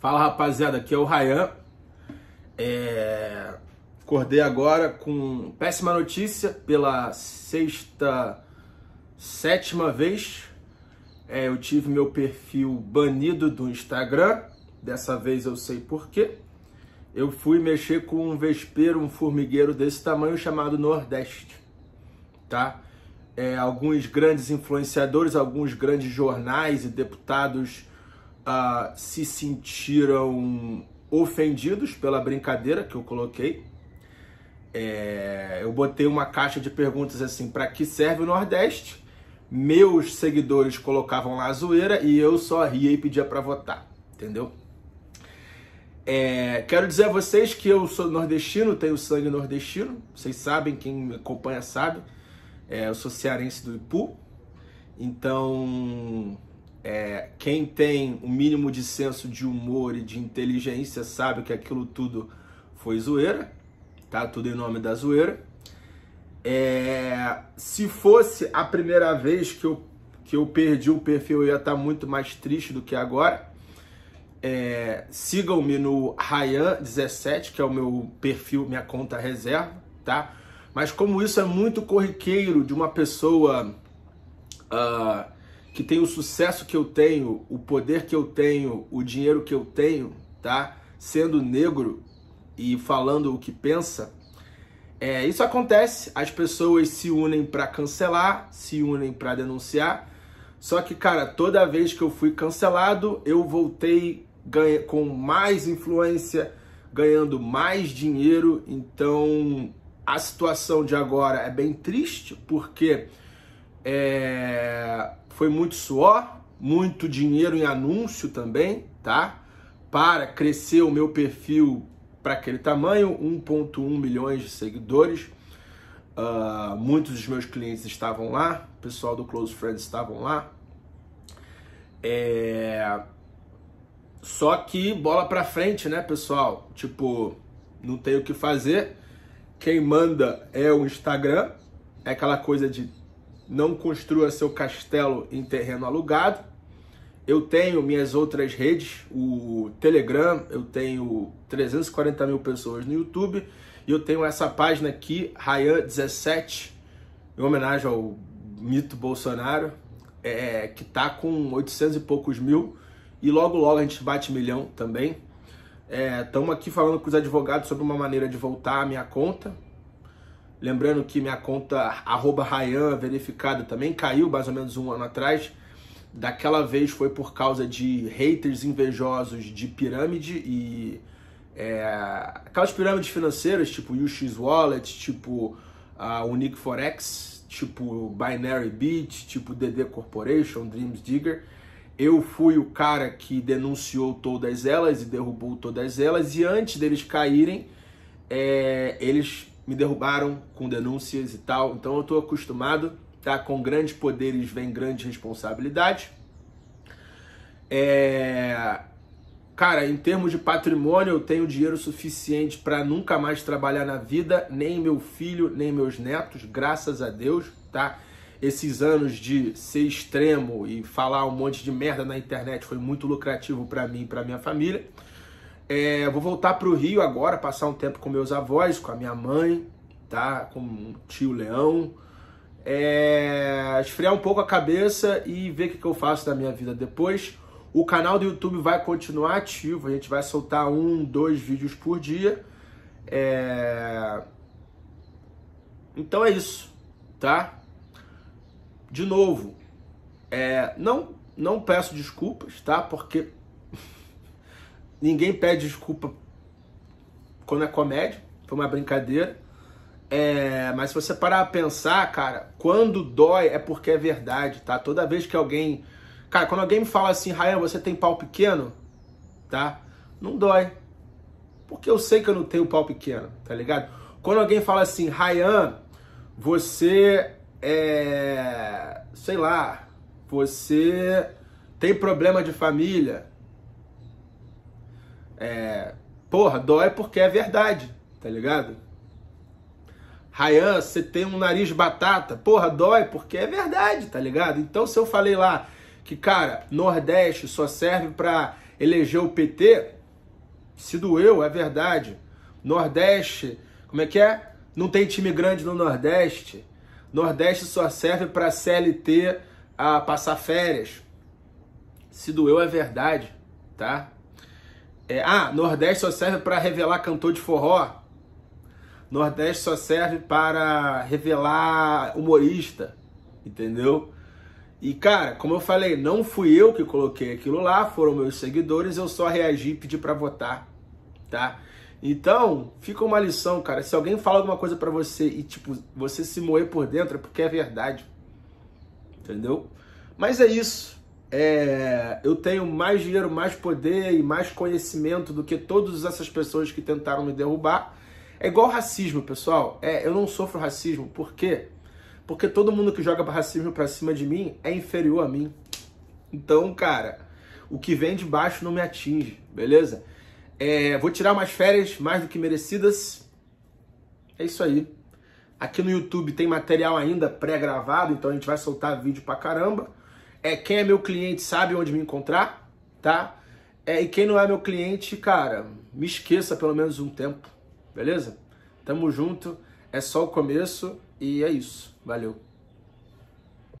Fala rapaziada, aqui é o Rayan. É... Acordei agora com péssima notícia pela sexta, sétima vez. É, eu tive meu perfil banido do Instagram. Dessa vez eu sei porquê. Eu fui mexer com um vespeiro, um formigueiro desse tamanho chamado Nordeste. Tá? É, alguns grandes influenciadores, alguns grandes jornais e deputados se sentiram ofendidos pela brincadeira que eu coloquei. É, eu botei uma caixa de perguntas assim: para que serve o Nordeste? Meus seguidores colocavam lá a zoeira e eu só ria e pedia para votar, entendeu? É, quero dizer a vocês que eu sou nordestino, tenho sangue nordestino. Vocês sabem, quem me acompanha sabe. É, eu sou cearense do Ipu. Então, é, quem tem o um mínimo de senso de humor e de inteligência sabe que aquilo tudo foi zoeira, tá? Tudo em nome da zoeira. É, se fosse a primeira vez que eu, que eu perdi o perfil, eu ia estar tá muito mais triste do que agora. É, Sigam-me no Rayan17, que é o meu perfil, minha conta reserva, tá? Mas como isso é muito corriqueiro de uma pessoa... Uh, que tem o sucesso que eu tenho, o poder que eu tenho, o dinheiro que eu tenho, tá? Sendo negro e falando o que pensa, é, isso acontece. As pessoas se unem para cancelar, se unem para denunciar. Só que, cara, toda vez que eu fui cancelado, eu voltei ganha, com mais influência, ganhando mais dinheiro. Então, a situação de agora é bem triste, porque é, foi muito suor, muito dinheiro em anúncio também, tá? Para crescer o meu perfil para aquele tamanho, 1.1 milhões de seguidores. Uh, muitos dos meus clientes estavam lá, o pessoal do Close Friends estavam lá. É... Só que bola para frente, né, pessoal? Tipo, não tem o que fazer. Quem manda é o Instagram. É aquela coisa de não construa seu castelo em terreno alugado. Eu tenho minhas outras redes, o Telegram, eu tenho 340 mil pessoas no YouTube e eu tenho essa página aqui, Rayan17, em homenagem ao mito Bolsonaro, é, que tá com 800 e poucos mil e logo logo a gente bate milhão também. Estamos é, aqui falando com os advogados sobre uma maneira de voltar a minha conta, Lembrando que minha conta arroba Ryan verificada também caiu mais ou menos um ano atrás. Daquela vez foi por causa de haters invejosos de pirâmide e é, aquelas pirâmides financeiras tipo UX Wallet, tipo uh, Unique Forex, tipo Binary Beat, tipo DD Corporation, Dreams Digger. Eu fui o cara que denunciou todas elas e derrubou todas elas. E antes deles caírem, é, eles me derrubaram com denúncias e tal. Então eu estou acostumado, tá? Com grandes poderes vem grande responsabilidade. É... Cara, em termos de patrimônio, eu tenho dinheiro suficiente para nunca mais trabalhar na vida, nem meu filho, nem meus netos, graças a Deus, tá? Esses anos de ser extremo e falar um monte de merda na internet foi muito lucrativo para mim e para minha família. É, vou voltar para o Rio agora, passar um tempo com meus avós, com a minha mãe, tá? Com o tio Leão. É, esfriar um pouco a cabeça e ver o que, que eu faço da minha vida depois. O canal do YouTube vai continuar ativo, a gente vai soltar um, dois vídeos por dia. É... Então é isso, tá? De novo, é... não, não peço desculpas, tá? Porque Ninguém pede desculpa quando é comédia, foi uma brincadeira. É, mas se você parar a pensar, cara, quando dói é porque é verdade, tá? Toda vez que alguém. Cara, quando alguém me fala assim, Ryan, você tem pau pequeno, tá? Não dói. Porque eu sei que eu não tenho pau pequeno, tá ligado? Quando alguém fala assim, Ryan, você é. sei lá, você tem problema de família, é, porra, dói porque é verdade, tá ligado? Rayan, você tem um nariz batata. Porra, dói porque é verdade, tá ligado? Então se eu falei lá que, cara, Nordeste só serve para eleger o PT, se doeu, é verdade. Nordeste, como é que é? Não tem time grande no Nordeste. Nordeste só serve para CLT a passar férias. Se doeu, é verdade, tá? É, ah, Nordeste só serve para revelar cantor de forró. Nordeste só serve para revelar humorista, entendeu? E cara, como eu falei, não fui eu que coloquei aquilo lá, foram meus seguidores, eu só reagi e pedi para votar, tá? Então, fica uma lição, cara. Se alguém fala alguma coisa para você e tipo, você se moer por dentro é porque é verdade. Entendeu? Mas é isso é, eu tenho mais dinheiro, mais poder e mais conhecimento do que todas essas pessoas que tentaram me derrubar. É igual racismo, pessoal. É, eu não sofro racismo. Por quê? Porque todo mundo que joga racismo pra cima de mim é inferior a mim. Então, cara, o que vem de baixo não me atinge, beleza? É, vou tirar umas férias mais do que merecidas. É isso aí. Aqui no YouTube tem material ainda pré-gravado, então a gente vai soltar vídeo pra caramba. É, quem é meu cliente sabe onde me encontrar, tá? É, e quem não é meu cliente, cara, me esqueça pelo menos um tempo, beleza? Tamo junto, é só o começo e é isso. Valeu.